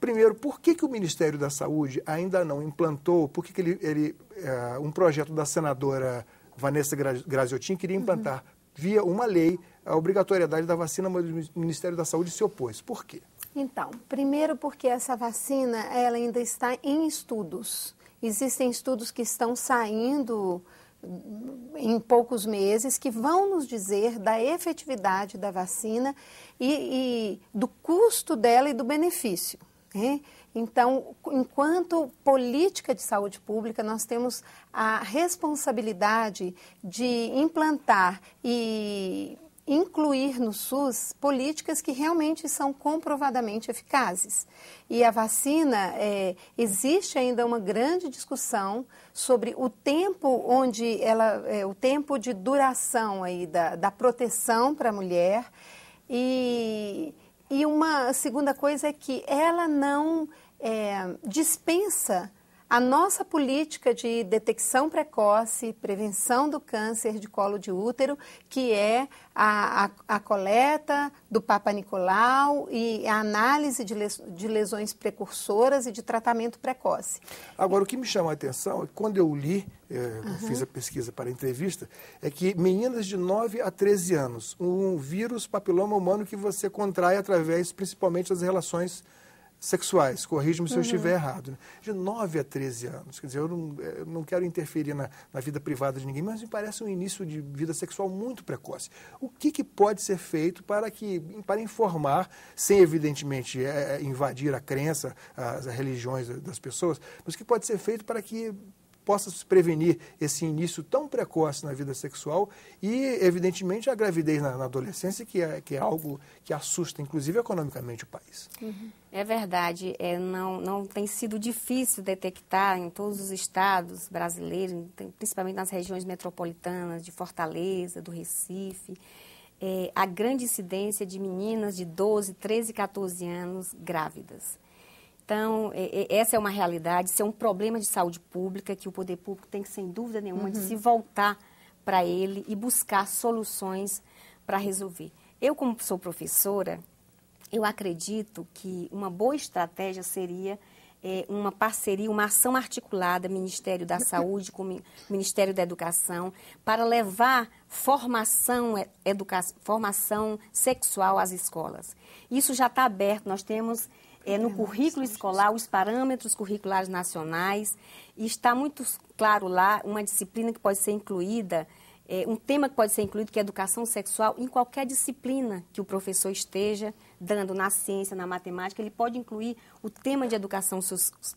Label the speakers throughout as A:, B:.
A: Primeiro, por que, que o Ministério da Saúde ainda não implantou, por que, que ele, ele eh, um projeto da senadora Vanessa Graziotin queria uhum. implantar uhum. via uma lei a obrigatoriedade da vacina, mas o Ministério da Saúde se opôs. Por quê?
B: Então, primeiro porque essa vacina ela ainda está em estudos. Existem estudos que estão saindo hum, em poucos meses que vão nos dizer da efetividade da vacina e, e do custo dela e do benefício. Né? Então, enquanto política de saúde pública, nós temos a responsabilidade de implantar e incluir no SUS políticas que realmente são comprovadamente eficazes. E a vacina, é, existe ainda uma grande discussão sobre o tempo onde ela, é, o tempo de duração aí da, da proteção para a mulher e a segunda coisa é que ela não é, dispensa a nossa política de detecção precoce, prevenção do câncer de colo de útero, que é a, a, a coleta do Papa Nicolau e a análise de, les, de lesões precursoras e de tratamento precoce.
A: Agora, o que me chama a atenção, é quando eu li, uhum. fiz a pesquisa para a entrevista, é que meninas de 9 a 13 anos, um vírus papiloma humano que você contrai através, principalmente, das relações sexuais. Corrija-me se uhum. eu estiver errado. Né? De 9 a 13 anos. Quer dizer, eu não, eh, eu não quero interferir na, na, vida privada de ninguém, mas me parece um início de vida sexual muito precoce. O que, que pode ser feito para, que, para informar, sem evidentemente é, invadir a crença, as, as religiões das pessoas, mas o que pode ser feito para que possa se prevenir esse início tão precoce na vida sexual e, evidentemente, a gravidez na, na adolescência, que é, que é algo que assusta, inclusive economicamente, o país.
C: Uhum. É verdade, é, não, não tem sido difícil detectar em todos os estados brasileiros, principalmente nas regiões metropolitanas de Fortaleza, do Recife. É, a grande incidência de meninas de 12, 13, 14 anos grávidas. Então, essa é uma realidade, isso é um problema de saúde pública que o poder público tem que, sem dúvida nenhuma, uhum. de se voltar para ele e buscar soluções para resolver. Eu, como sou professora, eu acredito que uma boa estratégia seria é, uma parceria, uma ação articulada Ministério da Saúde com Ministério da Educação para levar formação, é, educa... formação sexual às escolas. Isso já está aberto, nós temos é, no currículo escolar os parâmetros curriculares nacionais e está muito claro lá uma disciplina que pode ser incluída, é, um tema que pode ser incluído, que é educação sexual, em qualquer disciplina que o professor esteja dando na ciência, na matemática, ele pode incluir o tema de educação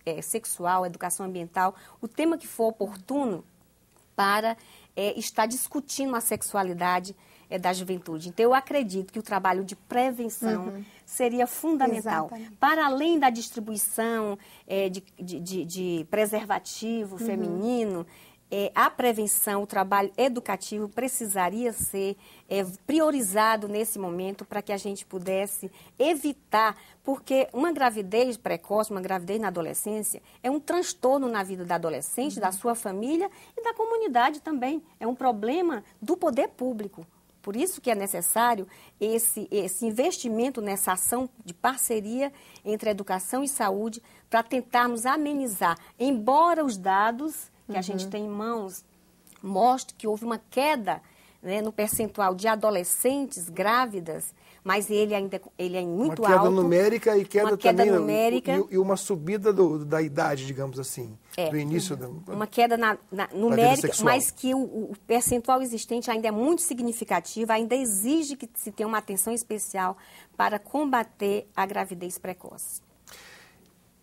C: é, sexual, educação ambiental, o tema que for oportuno para é, estar discutindo a sexualidade é, da juventude. Então, eu acredito que o trabalho de prevenção uhum. seria fundamental. Exatamente. Para além da distribuição é, de, de, de, preservativo uhum. feminino, é, a prevenção, o trabalho educativo precisaria ser é, priorizado nesse momento para que a gente pudesse evitar, porque uma gravidez precoce, uma gravidez na adolescência, é um transtorno na vida da adolescente, uhum. da sua família e da comunidade também. É um problema do poder público. Por isso que é necessário esse, esse investimento nessa ação de parceria entre educação e saúde para tentarmos amenizar. Embora os dados que uhum. a gente uhum. tem em mãos mostrem que houve uma queda né, no percentual de adolescentes grávidas, mas ele ainda ele é muito uma queda alto. numérica
A: e queda, uma queda também, numérica. E, e uma subida do, da idade, digamos assim, é, do início. Da, uma
C: queda na, na, numérica, mas que o, o, percentual existente ainda é muito significativo, ainda exige que se tenha uma atenção especial para combater a gravidez precoce.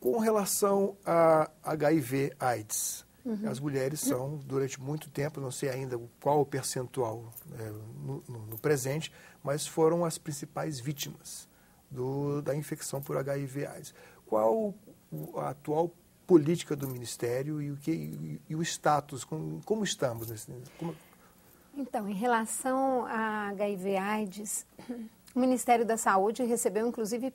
A: Com relação a HIV/AIDS, Uhum. As mulheres são, durante muito tempo, não sei ainda qual o percentual é, no, no, presente, mas foram as principais vítimas do, da infecção por HIV-AIDS. Qual a atual política do Ministério e o, que, e, e o status, com, como estamos nesse... Como...
B: Então, em relação a HIV-AIDS, o Ministério da Saúde recebeu, inclusive,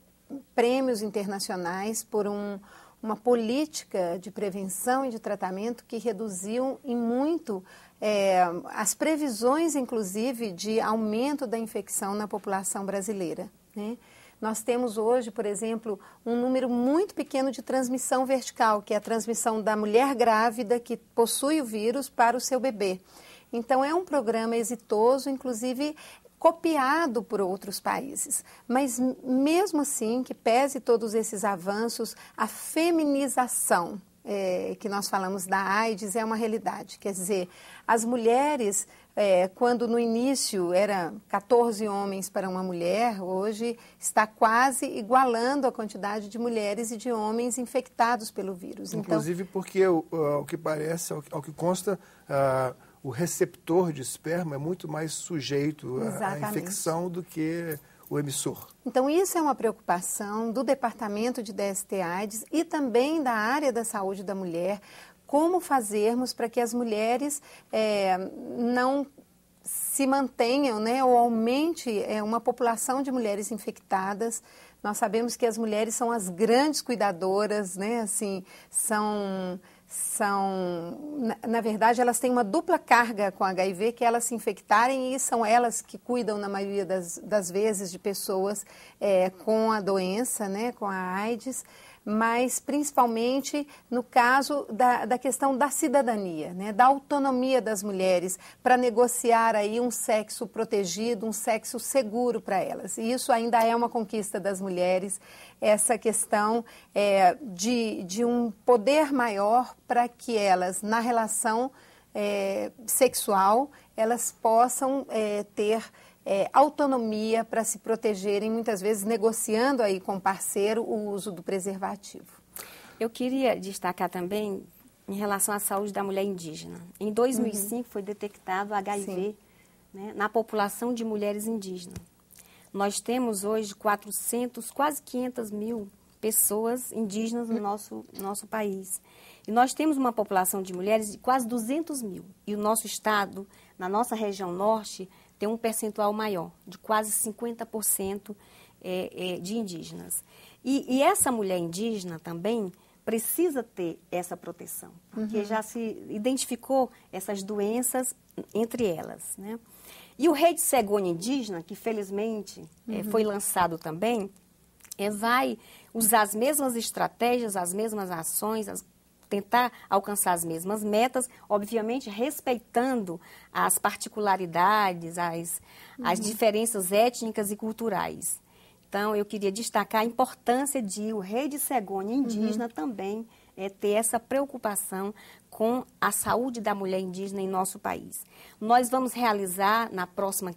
B: prêmios internacionais por um uma política de prevenção e de tratamento que reduziu em muito é, as previsões, inclusive, de aumento da infecção na população brasileira. Né? Nós temos hoje, por exemplo, um número muito pequeno de transmissão vertical, que é a transmissão da mulher grávida que possui o vírus para o seu bebê. Então, é um programa exitoso, inclusive copiado por outros países. Mas, mesmo assim, que pese todos esses avanços, a feminização é, que nós falamos da AIDS é uma realidade. Quer dizer, as mulheres, é, quando no início era 14 homens para uma mulher, hoje está quase igualando a quantidade de mulheres e de homens infectados pelo vírus. Então Inclusive
A: então, porque, ao, ao que parece, ao, ao que consta, uh o receptor de esperma é muito mais sujeito à, à infecção do que o emissor.
B: Então, isso é uma preocupação do Departamento de DST-AIDS e também da área da saúde da mulher. Como fazermos para que as mulheres é, não se mantenham né, ou aumente é, uma população de mulheres infectadas. Nós sabemos que as mulheres são as grandes cuidadoras, né, assim, são são, na, na, verdade, elas têm uma dupla carga com HIV, que é elas se infectarem e são elas que cuidam, na maioria das, das vezes, de pessoas é, com a doença, né, com a AIDS mas principalmente no caso da, da questão da cidadania, né, da autonomia das mulheres para negociar aí um sexo protegido, um sexo seguro para elas. E isso ainda é uma conquista das mulheres, essa questão é, de, de um poder maior para que elas, na relação é, sexual, elas possam é, ter é, autonomia para se protegerem, muitas vezes negociando aí com o parceiro o uso do preservativo.
C: Eu queria destacar também em relação à saúde da mulher indígena. Em 2005 uhum. foi detectado HIV né, na população de mulheres indígenas. Nós temos hoje 400, quase 500 mil pessoas indígenas no nosso, nosso país. E nós temos uma população de mulheres de quase 200 mil. E o nosso estado, na nossa região norte, tem um percentual maior, de quase 50% é, é, de indígenas. E, e, essa mulher indígena também precisa ter essa proteção, porque uhum. já se identificou essas doenças entre elas. Né? E o rei de cegonha indígena, que felizmente é, uhum. é, foi lançado também, é, vai usar as mesmas estratégias, as mesmas ações, as, tentar alcançar as mesmas metas, obviamente respeitando as particularidades, as, uhum. as diferenças étnicas e culturais. Então, eu queria destacar a importância de o rei de cegonha uhum. indígena uhum. também é, ter essa preocupação com a saúde da mulher indígena em nosso país. Nós vamos realizar na próxima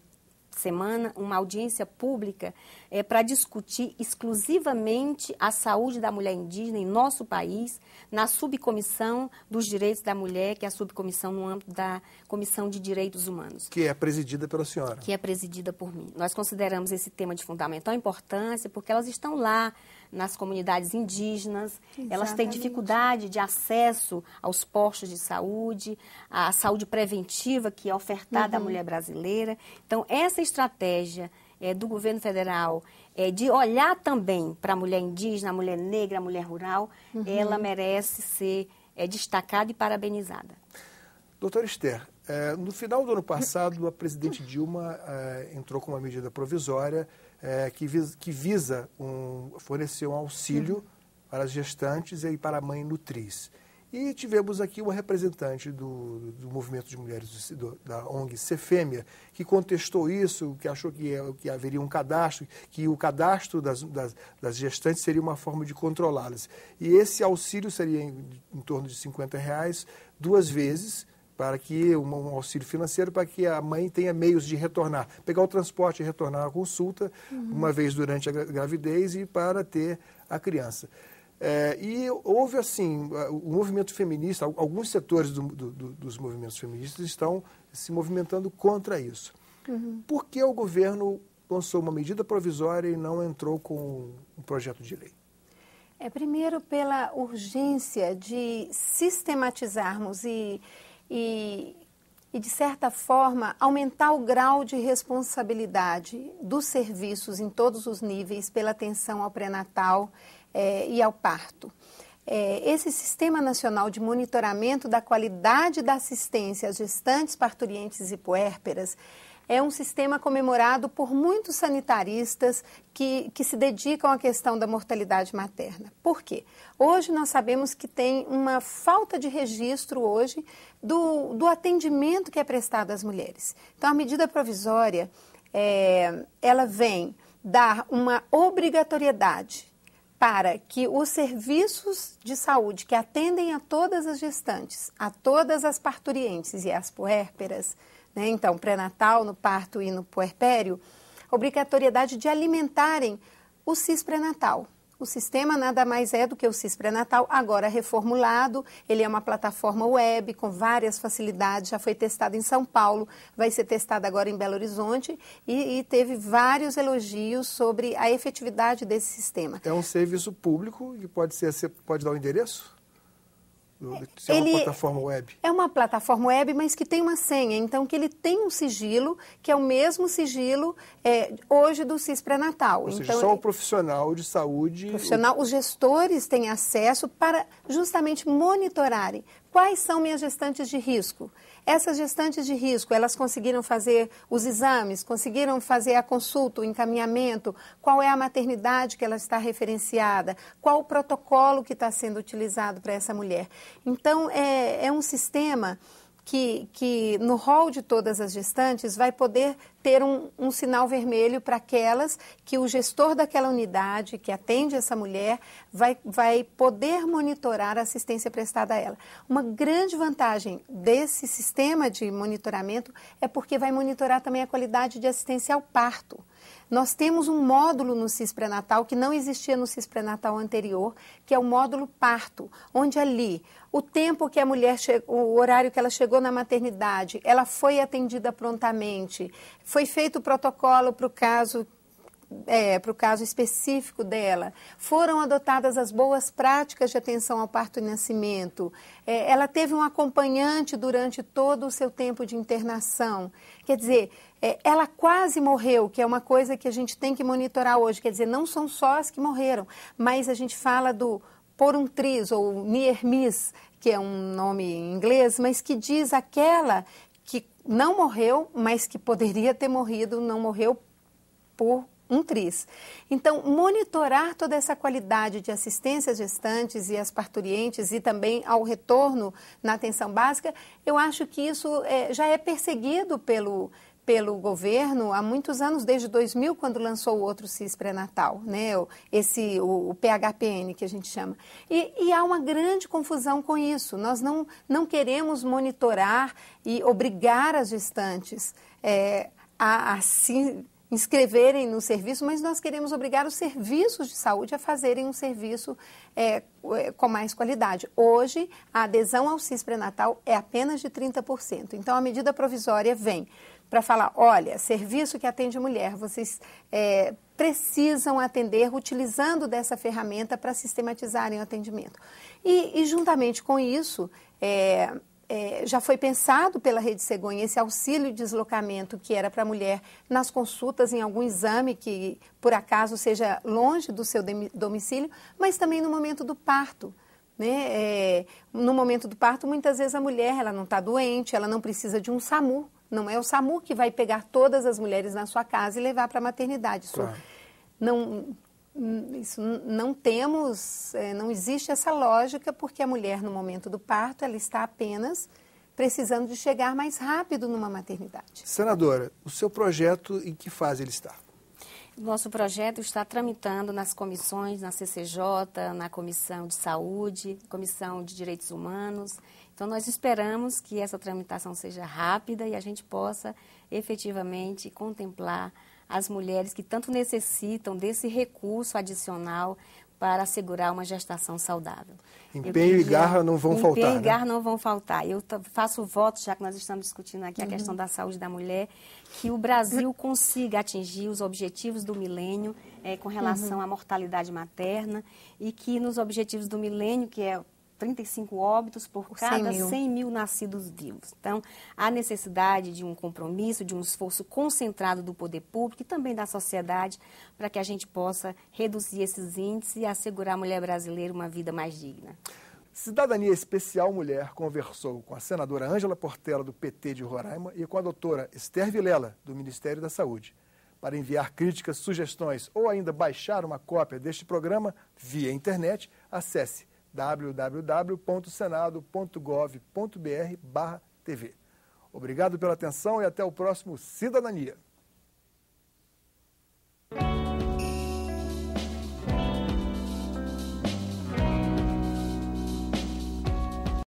C: semana uma audiência pública é, para discutir exclusivamente a saúde da mulher indígena em nosso país, na subcomissão dos direitos da mulher, que é a subcomissão no âmbito da Comissão de Direitos Humanos. Que
A: é presidida pela senhora. Que
C: é presidida por mim. Nós consideramos esse tema de fundamental importância porque elas estão lá nas comunidades indígenas, Exatamente. elas têm dificuldade de acesso aos postos de saúde, à saúde preventiva que é ofertada uhum. à mulher brasileira. Então, essa estratégia é, do governo federal é, de olhar também para a mulher indígena, a mulher negra, a mulher rural, uhum. ela merece ser é, destacada e parabenizada.
A: Doutora Esther, é, no final do ano passado, a presidente Dilma é, entrou com uma medida provisória é, que, visa, que visa um, fornecer um auxílio para as gestantes e para a mãe nutriz. E tivemos aqui uma representante do, do movimento de mulheres do, da ONG Cefêmea, que contestou isso, que achou que, é, que haveria um cadastro, que o cadastro das, das, das gestantes seria uma forma de controlá-las. E esse auxílio seria em, em torno de 50 reais duas vezes para que um, auxílio financeiro para que a mãe tenha meios de retornar, pegar o transporte e retornar à consulta uhum. uma vez durante a gravidez e para ter a criança. É, e houve assim o movimento feminista, alguns setores do, do, dos movimentos feministas estão se movimentando contra isso. Uhum. Por que o governo lançou uma medida provisória e não entrou com um projeto de lei?
B: É primeiro pela urgência de sistematizarmos e e, e, de certa forma, aumentar o grau de responsabilidade dos serviços em todos os níveis pela atenção ao pré-natal é, e ao parto. É, esse Sistema Nacional de Monitoramento da Qualidade da Assistência às Gestantes, Parturientes e Puérperas é um sistema comemorado por muitos sanitaristas que, que se dedicam à questão da mortalidade materna. Por quê? Hoje nós sabemos que tem uma falta de registro hoje do, do atendimento que é prestado às mulheres. Então, a medida provisória, é, ela vem dar uma obrigatoriedade para que os serviços de saúde que atendem a todas as gestantes, a todas as parturientes e as puérperas, né? então pré-natal, no parto e no puerpério, obrigatoriedade de alimentarem o CIS pré-natal. O sistema nada mais é do que o CIS pré-natal, agora reformulado. Ele é uma plataforma web com várias facilidades. Já foi testado em São Paulo, vai ser testado agora em Belo Horizonte e, e teve vários elogios sobre a efetividade desse sistema.
A: É um serviço público e pode, ser, pode dar o um endereço? ele é uma plataforma web.
B: É uma plataforma web, mas que tem uma senha, então que ele tem um sigilo, que é o mesmo sigilo é, hoje do CIS pré-natal. Ou então, seja, só o
A: profissional de saúde... Profissional, o... os
B: gestores têm acesso para justamente monitorarem Quais são minhas gestantes de risco? Essas gestantes de risco, elas conseguiram fazer os exames, conseguiram fazer a consulta, o encaminhamento, qual é a maternidade que ela está referenciada, qual o protocolo que está sendo utilizado para essa mulher. Então, é, é um sistema que, que no rol de todas as gestantes vai poder ter um, um sinal vermelho para aquelas que o gestor daquela unidade que atende essa mulher vai, vai poder monitorar a assistência prestada a ela. Uma grande vantagem desse sistema de monitoramento é porque vai monitorar também a qualidade de assistência ao parto. Nós temos um módulo no CIS pré-natal que não existia no CIS pré-natal anterior, que é o módulo parto, onde ali o tempo que a mulher chegou, o horário que ela chegou na maternidade, ela foi atendida prontamente, foi feito o protocolo para o caso é, para o caso específico dela, foram adotadas as boas práticas de atenção ao parto e nascimento, é, ela teve um acompanhante durante todo o seu tempo de internação. Quer dizer, é, ela quase morreu, que é uma coisa que a gente tem que monitorar hoje. Quer dizer, não são só as que morreram, mas a gente fala do por um tris ou near miss, que é um nome em inglês, mas que diz aquela que não morreu, mas que poderia ter morrido, não morreu por um tris. Então, monitorar toda essa qualidade de assistência às gestantes e às parturientes e também ao retorno na atenção básica, eu acho que isso é, já é perseguido pelo, pelo governo há muitos anos, desde 2000, quando lançou o outro CIS pré-natal, né? Esse, o, o, PHPN, que a gente chama. E, e, há uma grande confusão com isso. Nós não, não queremos monitorar e obrigar as gestantes é, a, a se inscreverem no serviço, mas nós queremos obrigar os serviços de saúde a fazerem um serviço é, é com mais qualidade. Hoje, a adesão ao CIS pré-natal é apenas de 30%. Então, a medida provisória vem para falar, olha, serviço que atende mulher, vocês é, precisam atender utilizando dessa ferramenta para sistematizarem o atendimento. E, e juntamente com isso, é, é, já foi pensado pela Rede Cegonha esse auxílio de deslocamento que era para a mulher nas consultas, em algum exame que, por acaso, seja longe do seu domicílio, mas também no momento do parto. Né? É, no momento do parto, muitas vezes a mulher ela não está doente, ela não precisa de um SAMU. Não é o SAMU que vai pegar todas as mulheres na sua casa e levar para a maternidade. Claro. não, isso, não temos, é, não existe essa lógica, porque a mulher, no momento do parto, ela está apenas precisando de chegar mais rápido numa maternidade.
A: Senadora, o seu projeto em que fase ele está?
C: Nosso projeto está tramitando nas comissões, na CCJ, na Comissão de Saúde, Comissão de Direitos Humanos. Então, nós esperamos que essa tramitação seja rápida e a gente possa efetivamente contemplar as mulheres que tanto necessitam desse recurso adicional para assegurar uma gestação saudável.
A: Empenho e garra não vão empenho faltar. Empenho e né? garra
C: né? não vão faltar. Eu faço voto, já que nós estamos discutindo aqui uhum. a questão da saúde da mulher, que o Brasil consiga atingir os objetivos do milênio é, com relação uhum. à mortalidade materna e que nos objetivos do milênio, que é 35 óbitos por cada 100 mil. 100 mil nascidos vivos. Então, há necessidade de um compromisso, de um esforço concentrado do poder público e também da sociedade para que a gente possa reduzir esses índices e assegurar à mulher brasileira uma vida mais digna.
A: Cidadania Especial Mulher conversou com a senadora Ângela Portela, do PT de Roraima, e com a doutora Esther Vilela, do Ministério da Saúde. Para enviar críticas, sugestões ou ainda baixar uma cópia deste programa via internet, acesse www.senado.gov.br/tv. Obrigado pela atenção e até o próximo Cidadania.